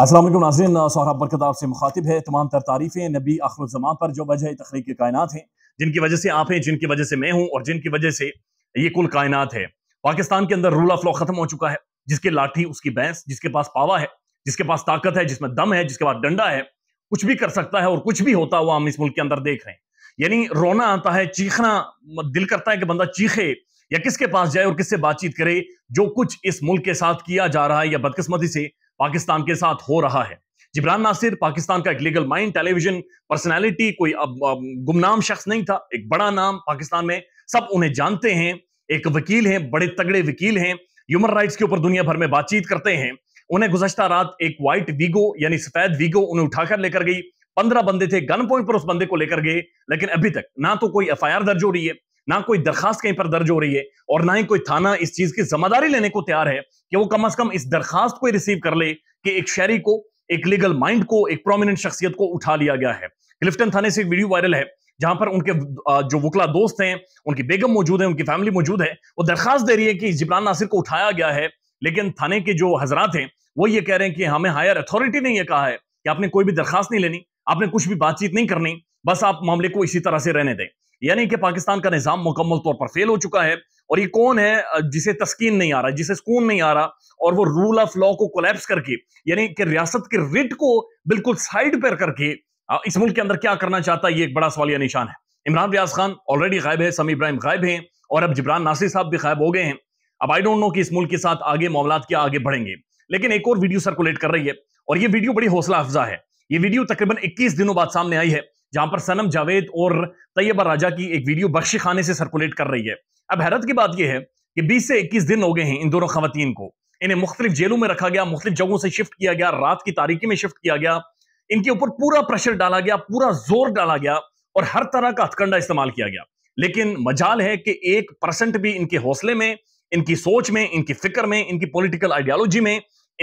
असलम नाजिन सौरभ बरकत आपसे मुखातिब है तमाम तर तारीफ़ें नबी आखरुलजमा पर जो वजह तखरीक कायनत हैं जिनकी वजह से आप हैं जिनकी वजह से मैं हूँ और जिनकी वजह से ये कुल कायनात है पाकिस्तान के अंदर रूल ऑफ लॉ खत्म हो चुका है जिसकी लाठी उसकी बैंस जिसके पास पावा है जिसके पास ताकत है जिसमें दम है जिसके पास डंडा है कुछ भी कर सकता है और कुछ भी होता हुआ हम इस मुल्क के अंदर देख रहे हैं यानी रोना आता है चीखना दिल करता है कि बंदा चीखे या किसके पास जाए और किससे बातचीत करे जो कुछ इस मुल्क के साथ किया जा रहा है या बदकिस्मती से पाकिस्तान के साथ हो रहा है जिब्रान नासिर पाकिस्तान का एक लीगल माइंड टेलीविजन पर्सनैलिटी कोई अब, अब गुमनाम शख्स नहीं था एक बड़ा नाम पाकिस्तान में सब उन्हें जानते हैं एक वकील हैं बड़े तगड़े वकील हैं ह्यूमन राइट्स के ऊपर दुनिया भर में बातचीत करते हैं उन्हें गुजश्ता रात एक व्हाइट वीगो यानी सफेद वीगो उन्हें उठाकर लेकर गई पंद्रह बंदे थे गन पॉइंट पर उस बंदे को लेकर गए लेकिन अभी तक ना तो कोई एफ दर्ज हो रही है ना कोई दरखास्त कहीं पर दर्ज हो रही है और ना ही कोई थाना इस चीज की जिम्मेदारी लेने को तैयार है कि वो कम अज कम इस दरखास्त को रिसीव कर ले कि एक शहरी को एक लीगल माइंड को एक प्रोमिनेंट शख्सियत को उठा लिया गया है क्लिफ्टन थाने से एक वीडियो वायरल है जहां पर उनके जो वकला दोस्त हैं उनकी बेगम मौजूद है उनकी फैमिली मौजूद है वो दरखास्त दे रही है कि जिबरान नासिर को उठाया गया है लेकिन थाने के जो हजरात हैं वो ये कह रहे हैं कि हमें हायर अथॉरिटी ने यह कहा है कि आपने कोई भी दरखास्त नहीं लेनी आपने कुछ भी बातचीत नहीं करनी बस आप मामले को इसी तरह से रहने दें यानी कि पाकिस्तान का निज़ाम मुकम्मल तौर पर फेल हो चुका है और ये कौन है जिसे तस्कीन नहीं आ रहा जिसे सुकून नहीं आ रहा और वो रूल ऑफ लॉ को कोलेप्स करके यानी कि रियासत के रिट को बिल्कुल साइड पर करके इस मुल्क के अंदर क्या करना चाहता है ये एक बड़ा या निशान है इमरान रियाज खान ऑलरेडी गायब है समी इब्राहिम गायब हैं और अब जिब्रान नासिर साहब भी गायब हो गए हैं अब आई डोंट नो कि इस मुल्क के साथ आगे मामला क्या आगे बढ़ेंगे लेकिन एक और वीडियो सर्कुलेट कर रही है और ये वीडियो बड़ी हौसला अफजा है ये वीडियो तकरीबन 21 दिनों बाद सामने आई है जहां पर सनम जावेद और तैयबा राजा की एक वीडियो बख्शी खाने से सर्कुलेट कर रही है अब हैरत की बात यह है कि 20 से 21 दिन हो गए हैं इन दोनों खातन को इन्हें मुख्तलिफ जेलों में रखा गया मुख्तलिफ जगहों से शिफ्ट किया गया रात की तारीखी में शिफ्ट किया गया इनके ऊपर पूरा प्रेशर डाला गया पूरा जोर डाला गया और हर तरह का हथकंडा इस्तेमाल किया गया लेकिन मजाल है कि एक परसेंट भी इनके हौसले में इनकी सोच में इनकी फिक्र में इनकी पॉलिटिकल आइडियोलॉजी में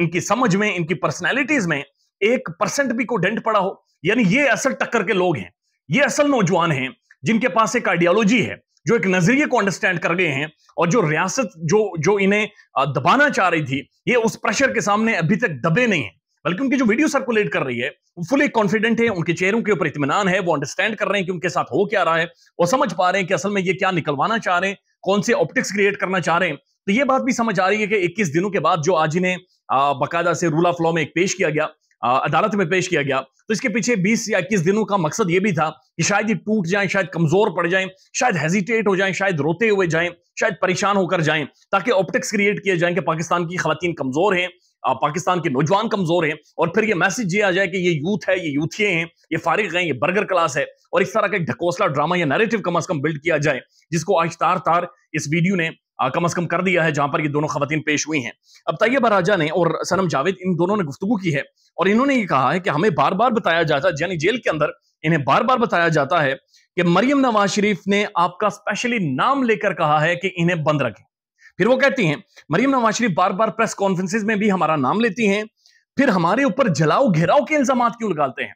इनकी समझ में इनकी पर्सनैलिटीज में एक परसेंट भी को डेंट पड़ा हो यानी ये असल टक्कर के लोग हैं ये असल नौजवान हैं जिनके पास एक आइडियोलॉजी है जो एक नजरिए को अंडरस्टैंड कर गए हैं और जो रियासत जो जो इन्हें दबाना चाह रही थी ये उस प्रेशर के सामने अभी तक दबे नहीं है बल्कि उनकी जो वीडियो सर्कुलेट कर रही है वो फुली कॉन्फिडेंट है उनके चेहरों के ऊपर इतमान है वो अंडरस्टैंड कर रहे हैं कि उनके साथ हो क्या रहा है वो समझ पा रहे हैं कि असल में ये क्या निकलवाना चाह रहे हैं कौन से ऑप्टिक्स क्रिएट करना चाह रहे हैं तो ये बात भी समझ आ रही है कि 21 दिनों के बाद जो आज इन्हें बाकायदा से रूल ऑफ लॉ में एक पेश किया गया अदालत में पेश किया गया तो इसके पीछे 20 या इक्कीस दिनों का मकसद ये भी था कि शायद ये टूट जाए शायद कमजोर पड़ जाए शायद हेजिटेट हो जाए शायद रोते हुए जाए शायद परेशान होकर जाए ताकि ऑप्टिक्स क्रिएट किए जाए कि पाकिस्तान की खातन कमजोर हैं पाकिस्तान के नौजवान कमजोर हैं और फिर ये मैसेज ये आ जाए कि ये यूथ है ये यूथिये हैं ये फारिग हैं ये बर्गर क्लास है और इस तरह का एक ढकोसला ड्रामा या नैरेटिव कम अज कम बिल्ड किया जाए जिसको आज तार तार इस वीडियो ने कम अज कम कर दिया है जहां पर ये दोनों खातन पेश हुई हैं अब तैयबा राजा ने और सनम जावेद इन दोनों ने गुफ्तु की है और इन्होंने ये कहा है कि हमें बार बार बताया जाता है यानी जेल के अंदर इन्हें बार बार बताया जाता है कि मरियम नवाज शरीफ ने आपका स्पेशली नाम लेकर कहा है कि इन्हें बंद रखें फिर वो कहती हैं मरियम नवाज शरीफ बार बार प्रेस कॉन्फ्रेंसिस में भी हमारा नाम लेती हैं फिर हमारे ऊपर जलाओ घेराव के इल्जाम क्यों लगाते हैं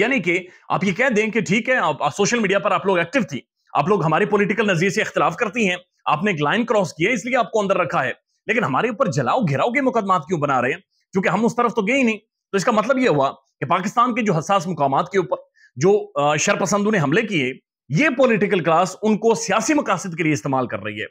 यानी कि आप ये कह दें कि ठीक है आप, आप सोशल मीडिया पर आप लोग एक्टिव थी आप लोग हमारे पॉलिटिकल नजरिए से इख्तलाफ करती हैं आपने एक लाइन क्रॉस किया है इसलिए आपको अंदर रखा है लेकिन हमारे ऊपर जलाओ घेराव के मुकदमा क्यों बना रहे हैं क्योंकि हम उस तरफ तो गए ही नहीं तो इसका मतलब यह हुआ कि पाकिस्तान के जो हसास मुकाम के ऊपर जो शरपसंदों ने हमले किए ये पॉलिटिकल क्लास उनको सियासी मकासद के लिए इस्तेमाल कर रही है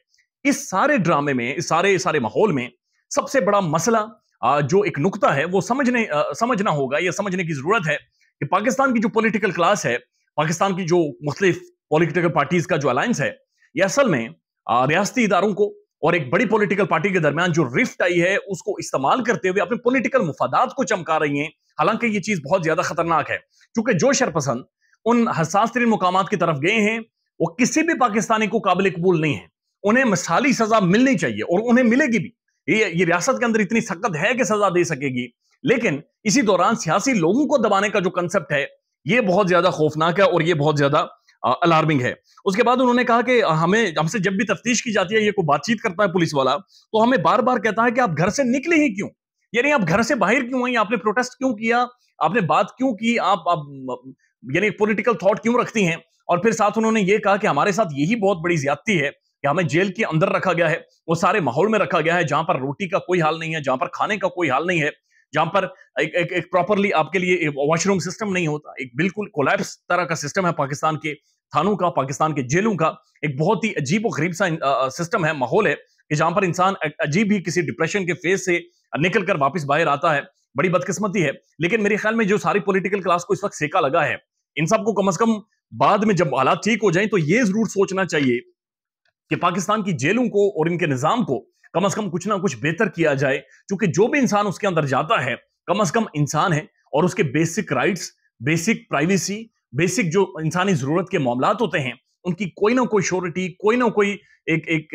इस सारे ड्रामे में इस सारे सारे माहौल में सबसे बड़ा मसला जो एक नुकता है वो समझने समझना होगा या समझने की जरूरत है कि पाकिस्तान की जो पॉलिटिकल क्लास है पाकिस्तान की जो मुख्तलिफ पॉलिटिकल पार्टीज का जो अलायंस है ये असल में रियासती इदारों को और एक बड़ी पॉलिटिकल पार्टी के दरमियान जो रिफ्ट आई है उसको इस्तेमाल करते हुए अपने पॉलिटिकल मुफादात को चमका रही हैं हालांकि ये चीज बहुत ज्यादा खतरनाक है क्योंकि जो शरपसंद उन हसास तरीन मुकाम की तरफ गए हैं वो किसी भी पाकिस्तानी को काबिल कबूल नहीं है उन्हें मिसाली सजा मिलनी चाहिए और उन्हें मिलेगी भी ये ये रियासत के अंदर इतनी सख्त है कि सजा दे सकेगी लेकिन इसी दौरान सियासी लोगों को दबाने का जो कंसेप्ट है ये बहुत ज्यादा खौफनाक है और ये बहुत ज्यादा अलार्मिंग है उसके बाद उन्होंने कहा कि हमें हमसे जब भी तफ्तीश की जाती है ये कोई बातचीत करता है पुलिस वाला तो हमें बार बार कहता है कि आप घर से निकले ही क्यों यानी आप घर से बाहर क्यों आई आपने प्रोटेस्ट क्यों किया आपने बात क्यों की आप, आप यानी पॉलिटिकल थॉट क्यों रखती हैं और फिर साथ उन्होंने ये कहा कि हमारे साथ यही बहुत बड़ी ज्यादती है कि हमें जेल के अंदर रखा गया है वो सारे माहौल में रखा गया है जहां पर रोटी का कोई हाल नहीं है जहां पर खाने का कोई हाल नहीं है जहां पर एक एक, एक प्रॉपरली आपके लिए वॉशरूम सिस्टम नहीं होता एक बिल्कुल कोलैप्स तरह का सिस्टम है पाकिस्तान के थानों का पाकिस्तान के जेलों का एक बहुत ही अजीब और गरीब सा सिस्टम है माहौल है कि जहां पर इंसान अजीब ही किसी डिप्रेशन के फेस से निकल कर वापिस बाहर आता है बड़ी बदकिस्मती है लेकिन मेरे ख्याल में जो सारी पोलिटिकल क्लास को इस वक्त सेका लगा है इन सबको कम अज कम बाद में जब हालात ठीक हो जाए तो ये जरूर सोचना चाहिए कि पाकिस्तान की जेलों को और इनके निजाम को कम अज कम कुछ ना कुछ बेहतर किया जाए क्योंकि जो भी इंसान उसके अंदर जाता है कम अज कम इंसान है और उसके basic rights basic privacy basic जो इंसानी जरूरत के मामला होते हैं उनकी कोई ना कोई श्योरिटी कोई ना कोई एक एक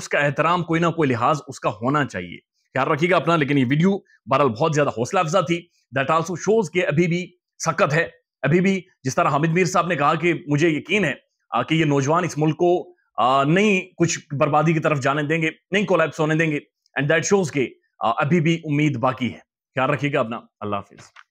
उसका एहतराम कोई ना कोई लिहाज उसका होना चाहिए ख्याल रखिएगा अपना लेकिन ये वीडियो बहरहाल बहुत ज्यादा हौसला अफजा थी दैट आल्सो शोज के अभी भी सख्त है अभी भी जिस तरह हामिद मीर साहब ने कहा कि मुझे यकीन है कि ये नौजवान इस मुल्क को नहीं कुछ बर्बादी की तरफ जाने देंगे नहीं कोलैप्स होने देंगे एंड दैट शोज के अभी भी उम्मीद बाकी है ख्याल रखिएगा अपना अल्लाह हाफिज़